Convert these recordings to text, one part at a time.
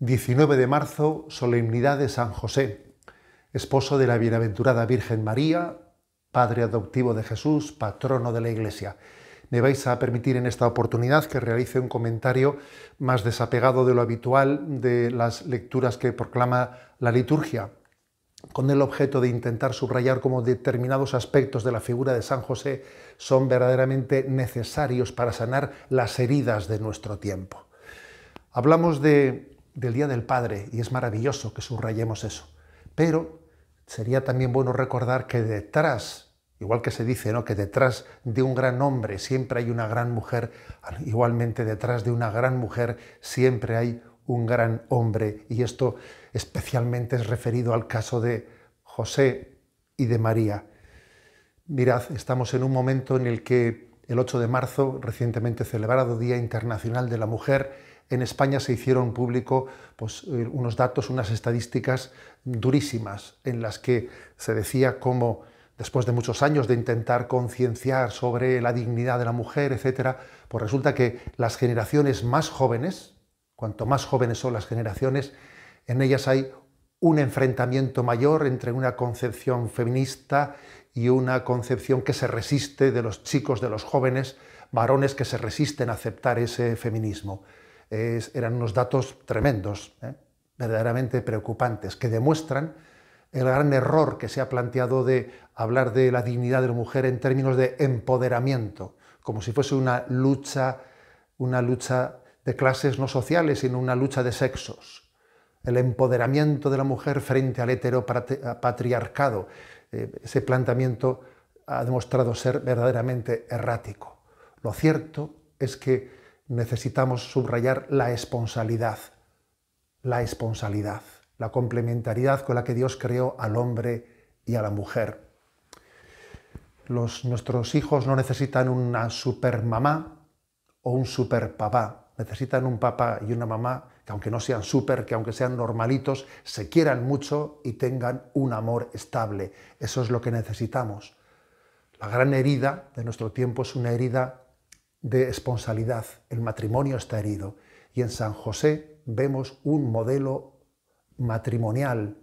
19 de marzo, solemnidad de San José, esposo de la bienaventurada Virgen María, padre adoptivo de Jesús, patrono de la Iglesia. Me vais a permitir en esta oportunidad que realice un comentario más desapegado de lo habitual de las lecturas que proclama la liturgia, con el objeto de intentar subrayar cómo determinados aspectos de la figura de San José son verdaderamente necesarios para sanar las heridas de nuestro tiempo. Hablamos de del Día del Padre, y es maravilloso que subrayemos eso. Pero sería también bueno recordar que detrás, igual que se dice, ¿no? que detrás de un gran hombre siempre hay una gran mujer, igualmente detrás de una gran mujer siempre hay un gran hombre. Y esto especialmente es referido al caso de José y de María. Mirad, estamos en un momento en el que el 8 de marzo, recientemente celebrado Día Internacional de la Mujer, en España se hicieron público pues, eh, unos datos, unas estadísticas durísimas, en las que se decía cómo, después de muchos años de intentar concienciar sobre la dignidad de la mujer, etc., pues resulta que las generaciones más jóvenes, cuanto más jóvenes son las generaciones, en ellas hay un enfrentamiento mayor entre una concepción feminista y una concepción que se resiste de los chicos, de los jóvenes, varones que se resisten a aceptar ese feminismo eran unos datos tremendos, ¿eh? verdaderamente preocupantes, que demuestran el gran error que se ha planteado de hablar de la dignidad de la mujer en términos de empoderamiento, como si fuese una lucha, una lucha de clases no sociales, sino una lucha de sexos. El empoderamiento de la mujer frente al heteropatriarcado. Eh, ese planteamiento ha demostrado ser verdaderamente errático. Lo cierto es que necesitamos subrayar la esponsalidad, la esponsalidad, la complementariedad con la que Dios creó al hombre y a la mujer. Los, nuestros hijos no necesitan una supermamá o un superpapá, necesitan un papá y una mamá que aunque no sean super, que aunque sean normalitos, se quieran mucho y tengan un amor estable. Eso es lo que necesitamos. La gran herida de nuestro tiempo es una herida de esponsalidad, el matrimonio está herido. Y en San José vemos un modelo matrimonial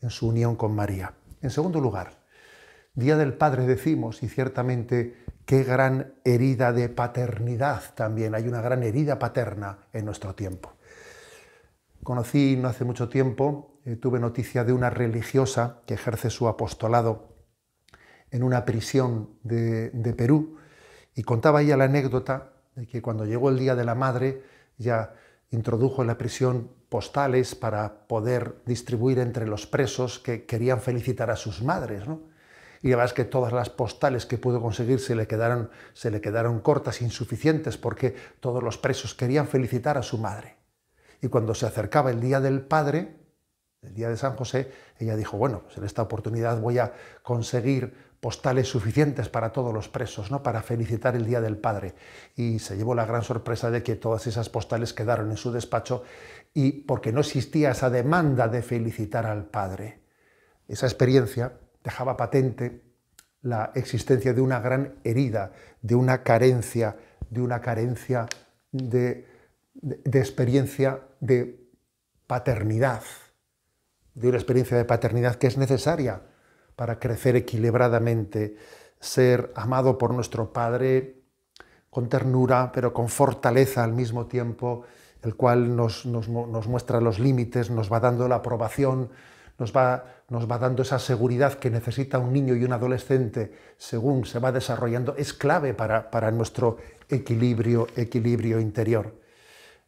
en su unión con María. En segundo lugar, Día del Padre decimos, y ciertamente qué gran herida de paternidad también, hay una gran herida paterna en nuestro tiempo. Conocí no hace mucho tiempo, eh, tuve noticia de una religiosa que ejerce su apostolado en una prisión de, de Perú, y contaba ella la anécdota de que cuando llegó el Día de la Madre, ya introdujo en la prisión postales para poder distribuir entre los presos que querían felicitar a sus madres. Y la verdad es que todas las postales que pudo conseguir se le, quedaron, se le quedaron cortas, insuficientes, porque todos los presos querían felicitar a su madre. Y cuando se acercaba el Día del Padre, el día de San José, ella dijo, bueno, pues en esta oportunidad voy a conseguir postales suficientes para todos los presos, ¿no? para felicitar el Día del Padre. Y se llevó la gran sorpresa de que todas esas postales quedaron en su despacho y porque no existía esa demanda de felicitar al Padre. Esa experiencia dejaba patente la existencia de una gran herida, de una carencia, de una carencia de experiencia de paternidad de una experiencia de paternidad que es necesaria para crecer equilibradamente, ser amado por nuestro Padre con ternura, pero con fortaleza al mismo tiempo, el cual nos, muestra los límites, nos va dando la aprobación, nos va, nos va dando esa seguridad que necesita un niño y un adolescente según se va desarrollando, es clave para, para nuestro equilibrio, equilibrio interior.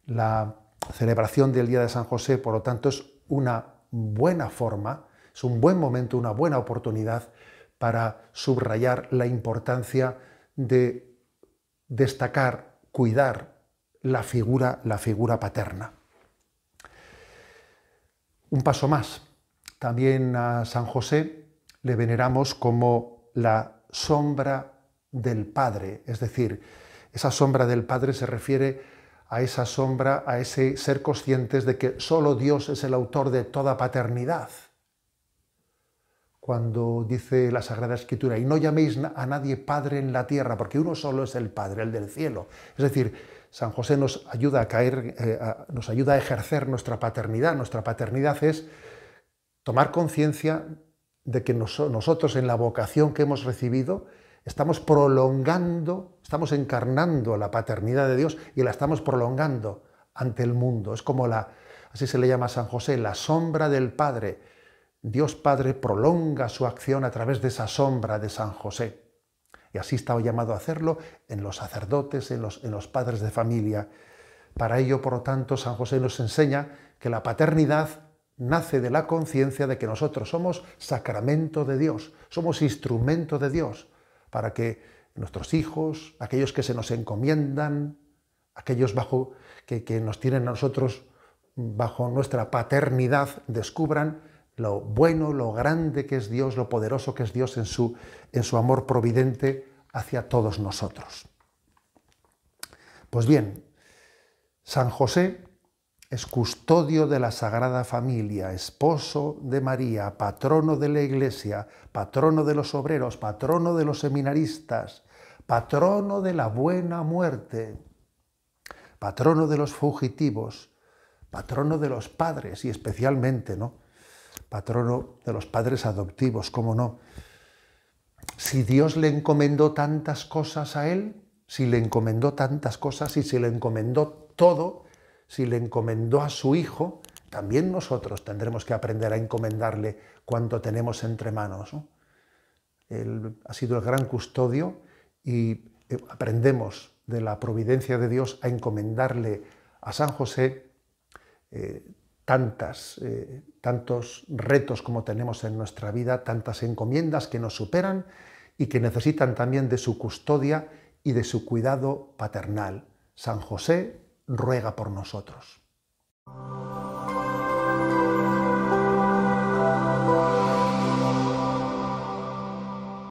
La celebración del Día de San José, por lo tanto, es una buena forma, es un buen momento, una buena oportunidad para subrayar la importancia de destacar, cuidar la figura, la figura paterna. Un paso más. También a San José le veneramos como la sombra del Padre, es decir, esa sombra del Padre se refiere a esa sombra, a ese ser conscientes de que solo Dios es el autor de toda paternidad. Cuando dice la Sagrada Escritura, y no llaméis a nadie Padre en la tierra, porque uno solo es el Padre, el del cielo. Es decir, San José nos ayuda a caer, eh, nos ayuda a ejercer nuestra paternidad. Nuestra paternidad es tomar conciencia de que nosotros en la vocación que hemos recibido estamos prolongando, estamos encarnando la paternidad de Dios y la estamos prolongando ante el mundo. Es como la, así se le llama a San José, la sombra del Padre. Dios Padre prolonga su acción a través de esa sombra de San José. Y así estaba llamado a hacerlo en los sacerdotes, en los, en los padres de familia. Para ello, por lo tanto, San José nos enseña que la paternidad nace de la conciencia de que nosotros somos sacramento de Dios, somos instrumento de Dios, para que nuestros hijos, aquellos que se nos encomiendan, aquellos bajo, que, nos tienen a nosotros bajo nuestra paternidad, descubran lo bueno, lo grande que es Dios, lo poderoso que es Dios en su, en su amor providente hacia todos nosotros. Pues bien, San José es custodio de la Sagrada Familia, esposo de María, patrono de la Iglesia, patrono de los obreros, patrono de los seminaristas, patrono de la buena muerte, patrono de los fugitivos, patrono de los padres y especialmente, ¿no? Patrono de los padres adoptivos, ¿cómo no? Si Dios le encomendó tantas cosas a él, si le encomendó tantas cosas y si le encomendó todo, si le encomendó a su Hijo, también nosotros tendremos que aprender a encomendarle cuanto tenemos entre manos. Él ha sido el gran custodio y eh, aprendemos de la providencia de Dios a encomendarle a San José eh, tantas, eh, tantos retos como tenemos en nuestra vida, tantas encomiendas que nos superan y que necesitan también de su custodia y de su cuidado paternal. San José, ruega por nosotros.